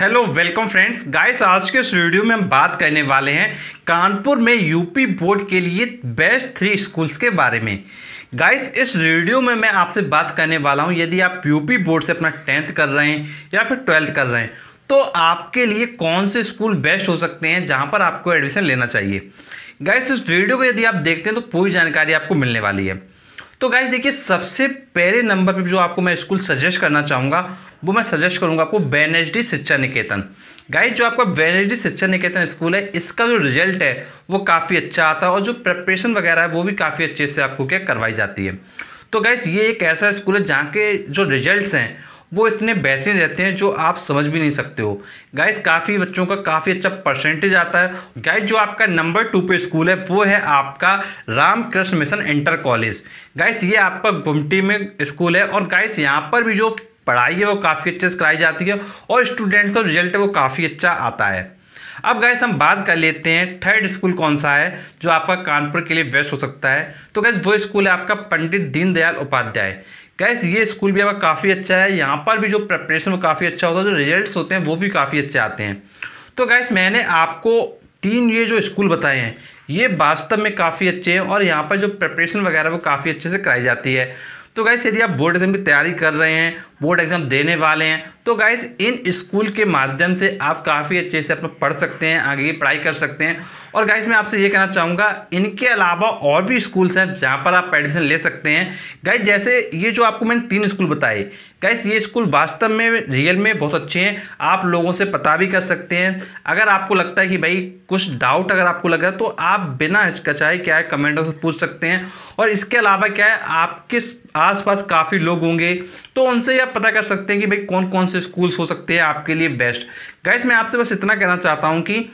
hello welcome friends guys आज के इस वीडियो में हम बात करने वाले हैं कानपुर में यूपी बोर्ड के लिए बेस्ट थ्री स्कूल्स के बारे में गाइस इस वीडियो में मैं आपसे बात करने वाला हूं यदि आप यूपी बोर्ड से अपना टेंथ कर रहे हैं या फिर ट्वेल्थ कर रहे हैं तो आपके लिए कौन से स्कूल बेस्ट हो सकते हैं जहाँ पर आपको एडमिशन लेना चाहिए गाइस इस वीडियो को यदि आप देखते हैं तो पूरी जानकारी आपको मिलने वाली है तो गाइज देखिए सबसे पहले नंबर पे जो आपको मैं स्कूल सजेस्ट करना चाहूँगा वो मैं सजेस्ट करूँगा आपको डी शिक्षा निकेतन गाइज जो आपका डी शिक्षा निकेतन स्कूल है इसका जो रिजल्ट है वो काफ़ी अच्छा आता है और जो प्रेपरेशन वगैरह है वो भी काफ़ी अच्छे से आपको क्या करवाई जाती है तो गाइज ये एक ऐसा स्कूल है जहाँ के जो रिजल्ट हैं वो इतने बेहतरीन रहते हैं जो आप समझ भी नहीं सकते हो गाइस काफ़ी बच्चों का काफ़ी अच्छा परसेंटेज आता है गाइस जो आपका नंबर टू पे स्कूल है वो है आपका Ramakrishna mission inter college guys ये आपका गुमटी में स्कूल है और गाइस यहाँ पर भी जो पढ़ाई है वो काफ़ी अच्छे से कराई जाती है और स्टूडेंट का रिजल्ट है वो काफ़ी अच्छा आता है अब गैस हम बात कर लेते हैं थर्ड स्कूल कौन सा है जो आपका कानपुर के लिए बेस्ट हो सकता है तो गैस वो स्कूल है आपका पंडित दीनदयाल उपाध्याय गैस ये स्कूल भी आपका काफ़ी अच्छा है यहाँ पर भी जो प्रेपरेशन काफ़ी अच्छा होता है जो रिजल्ट्स होते हैं वो भी काफ़ी अच्छे आते हैं तो गैस मैंने आपको तीन ये जो स्कूल बताए हैं ये वास्तव में काफ़ी अच्छे हैं और यहाँ पर जो प्रेपरेशन वगैरह वो काफ़ी अच्छे से कराई जाती है तो गैस यदि आप बोर्ड एग्ज़ाम की तैयारी कर रहे हैं बोर्ड एग्ज़ाम देने वाले हैं तो गाइज इन स्कूल के माध्यम से आप काफ़ी अच्छे से अपना पढ़ सकते हैं आगे की पढ़ाई कर सकते हैं और गाइज मैं आपसे ये कहना चाहूँगा इनके अलावा और भी स्कूल्स हैं जहाँ पर आप एडमिशन ले सकते हैं गाइज जैसे ये जो आपको मैंने तीन स्कूल बताए गाइज ये स्कूल वास्तव में रियल में बहुत अच्छे हैं आप लोगों से पता भी कर सकते हैं अगर आपको लगता है कि भाई कुछ डाउट अगर आपको लग रहा है तो आप बिना हिचकचाए क्या है कमेंटों से पूछ सकते हैं और इसके अलावा क्या है आपके आसपास काफ़ी लोग होंगे तो उनसे आप पता कर सकते हैं कि भाई कौन कौन से स्कूल्स हो सकते हैं आपके लिए बेस्ट गाइस मैं आपसे बस इतना कहना चाहता हूँ कि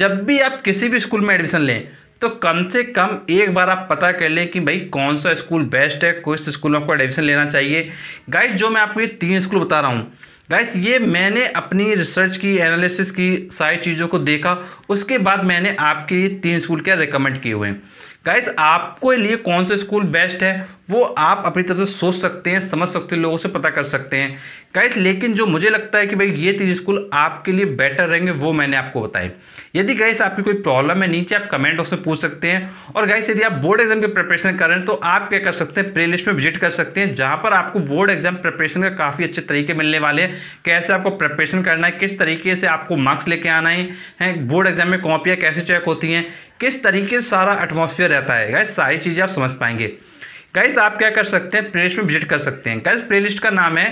जब भी आप किसी भी स्कूल में एडमिशन लें तो कम से कम एक बार आप पता कर लें कि भाई कौन सा स्कूल बेस्ट है कौन से स्कूल में आपको एडमिशन लेना चाहिए गाइस जो मैं आपको ये तीन स्कूल बता रहा हूँ गाइस ये मैंने अपनी रिसर्च की एनालिसिस की सारी चीज़ों को देखा उसके बाद मैंने आपके लिए तीन स्कूल क्या रिकमेंड किए हुए हैं गाइस आपको लिए कौन सा स्कूल बेस्ट है वो आप अपनी तरफ से सोच सकते हैं समझ सकते हैं लोगों से पता कर सकते हैं गाइस लेकिन जो मुझे लगता है कि भाई ये तीन स्कूल आपके लिए बेटर रहेंगे वो मैंने आपको बताए यदि गाइस आपकी कोई प्रॉब्लम है नीचे आप कमेंट बॉक्स में पूछ सकते हैं और गाइस यदि आप बोर्ड एग्जाम की प्रिपरेशन कर रहे हैं तो आप क्या कर सकते हैं प्ले लिस्ट में विजिट कर सकते हैं जहाँ पर आपको बोर्ड एग्जाम प्रिपरेशन का काफ़ी अच्छे तरीके मिलने वाले हैं कैसे आपको प्रिपरेशन करना है किस तरीके से आपको मार्क्स लेके आना है बोर्ड एग्जाम में कॉपियाँ कैसे चेक होती हैं किस तरीके से सारा एटमोसफियर रहता है गाइस सारी चीज़ें आप समझ पाएंगे गाइस आप क्या कर सकते हैं प्लेलिस्ट में विजिट कर सकते हैं गाइस प्लेलिस्ट का नाम है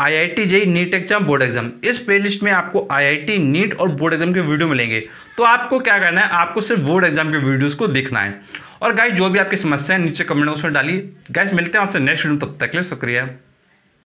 I I T JEE NEET exam board exam इस प्लेलिस्ट में आपको आई आई टी नीट और बोर्ड एग्जाम के वीडियो मिलेंगे तो आपको क्या करना है आपको सिर्फ बोर्ड एग्जाम के वीडियोज को देखना है और गाइस जो भी आपकी समस्या है नीचे कमेंट बॉक्स में डाली गाइस मिलते हैं आपसे नेक्स्ट वीडियो तब तक के लिए शुक्रिया